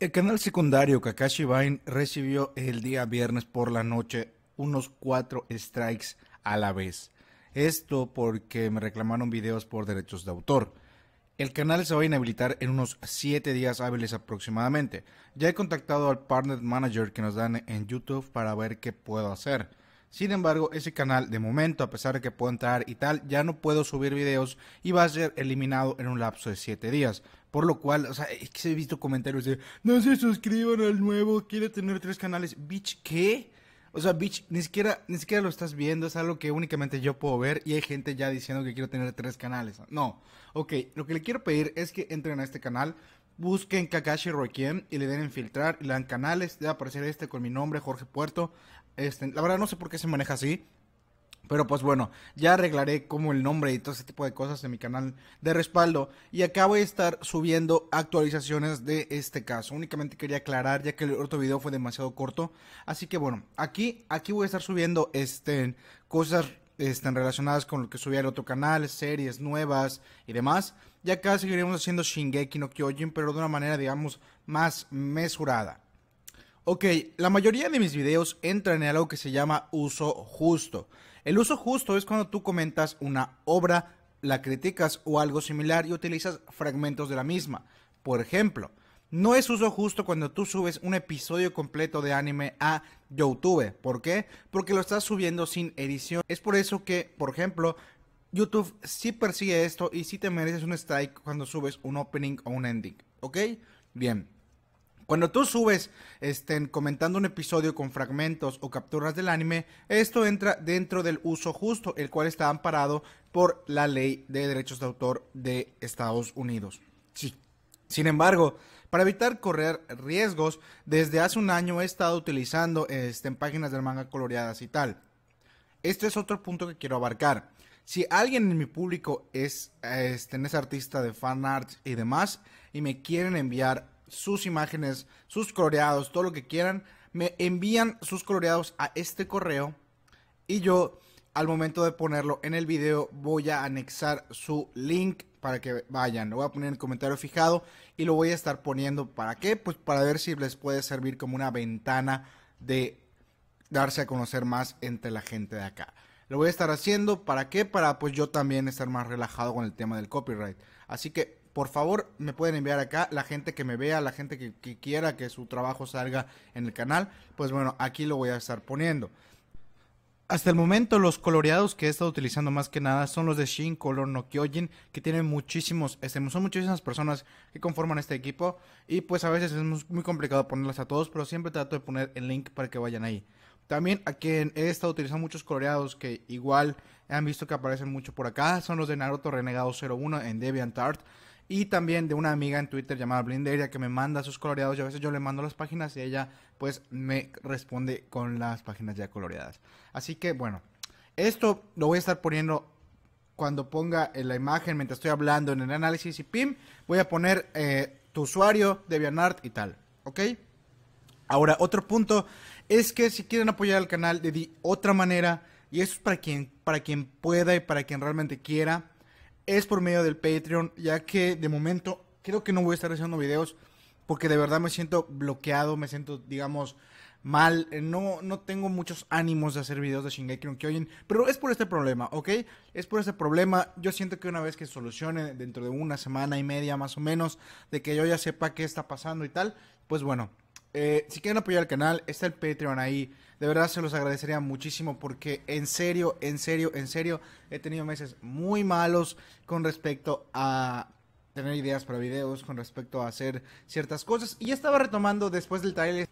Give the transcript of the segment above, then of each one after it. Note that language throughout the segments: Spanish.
El canal secundario Kakashi Vine recibió el día viernes por la noche unos cuatro strikes a la vez. Esto porque me reclamaron videos por derechos de autor. El canal se va a inhabilitar en unos 7 días hábiles aproximadamente. Ya he contactado al partner manager que nos dan en YouTube para ver qué puedo hacer. Sin embargo, ese canal de momento, a pesar de que puedo entrar y tal, ya no puedo subir videos y va a ser eliminado en un lapso de 7 días. Por lo cual, o sea, es que he visto comentarios de, no se suscriban al nuevo, quiere tener tres canales. Bitch, ¿qué? O sea, bitch, ni siquiera, ni siquiera lo estás viendo, es algo que únicamente yo puedo ver y hay gente ya diciendo que quiero tener tres canales. No, ok, lo que le quiero pedir es que entren a este canal, busquen Kakashi Rokien y le den infiltrar y le dan canales, debe aparecer este con mi nombre, Jorge Puerto. Este, la verdad no sé por qué se maneja así, pero pues bueno, ya arreglaré como el nombre y todo ese tipo de cosas en mi canal de respaldo. Y acá voy a estar subiendo actualizaciones de este caso. Únicamente quería aclarar ya que el otro video fue demasiado corto. Así que bueno, aquí, aquí voy a estar subiendo este, cosas están relacionadas con lo que subía el otro canal, series nuevas y demás. Y acá seguiremos haciendo Shingeki no Kyojin, pero de una manera, digamos, más mesurada. Ok, la mayoría de mis videos entran en algo que se llama uso justo. El uso justo es cuando tú comentas una obra, la criticas o algo similar y utilizas fragmentos de la misma. Por ejemplo, no es uso justo cuando tú subes un episodio completo de anime a YouTube. ¿Por qué? Porque lo estás subiendo sin edición. Es por eso que, por ejemplo, YouTube sí persigue esto y sí te mereces un strike cuando subes un opening o un ending. ¿Ok? Bien. Cuando tú subes este, comentando un episodio con fragmentos o capturas del anime, esto entra dentro del uso justo, el cual está amparado por la ley de derechos de autor de Estados Unidos. Sí. Sin embargo, para evitar correr riesgos, desde hace un año he estado utilizando este, en páginas del manga coloreadas y tal. Este es otro punto que quiero abarcar. Si alguien en mi público es, este, artista de fan art y demás y me quieren enviar sus imágenes, sus coloreados, todo lo que quieran. Me envían sus coloreados a este correo y yo al momento de ponerlo en el video voy a anexar su link para que vayan. Lo voy a poner en el comentario fijado y lo voy a estar poniendo. ¿Para qué? Pues para ver si les puede servir como una ventana de darse a conocer más entre la gente de acá. Lo voy a estar haciendo, ¿para qué? Para pues yo también estar más relajado con el tema del copyright. Así que por favor me pueden enviar acá la gente que me vea, la gente que, quiera que su trabajo salga en el canal, pues bueno, aquí lo voy a estar poniendo. Hasta el momento los coloreados que he estado utilizando más que nada son los de Shin Color no Kyojin, que tienen muchísimos, este, son muchísimas personas que conforman este equipo y pues a veces es muy complicado ponerlas a todos, pero siempre trato de poner el link para que vayan ahí. También a quien he estado utilizando muchos coloreados que igual han visto que aparecen mucho por acá son los de Naruto Renegado 01 en DeviantArt y también de una amiga en Twitter llamada Blinderia que me manda sus coloreados y a veces yo le mando las páginas y ella pues me responde con las páginas ya coloreadas. Así que bueno, esto lo voy a estar poniendo cuando ponga en la imagen, mientras estoy hablando en el análisis y pim, voy a poner eh, tu usuario, de art y tal, ¿ok? Ahora, otro punto es que si quieren apoyar al canal de otra manera, y eso es para quien, para quien pueda y para quien realmente quiera, es por medio del Patreon, ya que de momento creo que no voy a estar haciendo videos porque de verdad me siento bloqueado, me siento, digamos, mal. Eh, no, no tengo muchos ánimos de hacer videos de Shingeki no Kyojin, pero es por este problema, ¿ok? Es por este problema. Yo siento que una vez que solucione dentro de una semana y media más o menos, de que yo ya sepa qué está pasando y tal, pues bueno, eh, si quieren apoyar el canal, está el Patreon ahí. De verdad se los agradecería muchísimo porque en serio, en serio, en serio, he tenido meses muy malos con respecto a tener ideas para videos, con respecto a hacer ciertas cosas. Y ya estaba retomando después del taller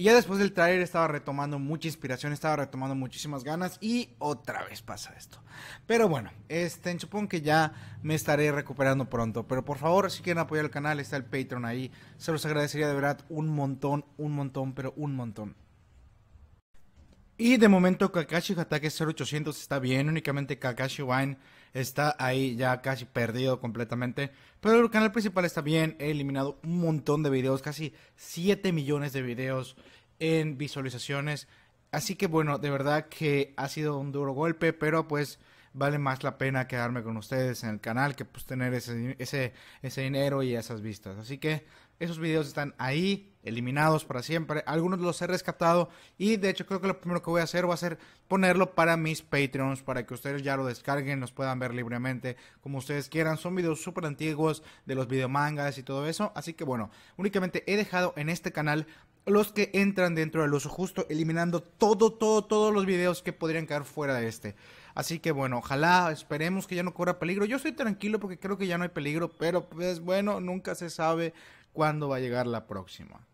y ya después del trailer estaba retomando mucha inspiración, estaba retomando muchísimas ganas y otra vez pasa esto. Pero bueno, este, supongo que ya me estaré recuperando pronto. Pero por favor, si quieren apoyar el canal, está el Patreon ahí. Se los agradecería de verdad un montón, un montón, pero un montón. Y de momento Kakashi Hatake 0800 está bien, únicamente Kakashi Wine está ahí ya casi perdido completamente. Pero el canal principal está bien, he eliminado un montón de videos, casi 7 millones de videos en visualizaciones. Así que bueno, de verdad que ha sido un duro golpe, pero pues vale más la pena quedarme con ustedes en el canal que pues tener ese, ese, ese dinero y esas vistas. Así que esos videos están ahí, eliminados para siempre. Algunos los he rescatado y de hecho creo que lo primero que voy a hacer va a ser ponerlo para mis Patreons para que ustedes ya lo descarguen, los puedan ver libremente como ustedes quieran. Son videos súper antiguos de los videomangas y todo eso. Así que bueno, únicamente he dejado en este canal los que entran dentro del uso justo, eliminando todo, todo, todos los videos que podrían caer fuera de este. Así que bueno, ojalá, esperemos que ya no corra peligro. Yo estoy tranquilo porque creo que ya no hay peligro, pero pues bueno, nunca se sabe cuándo va a llegar la próxima.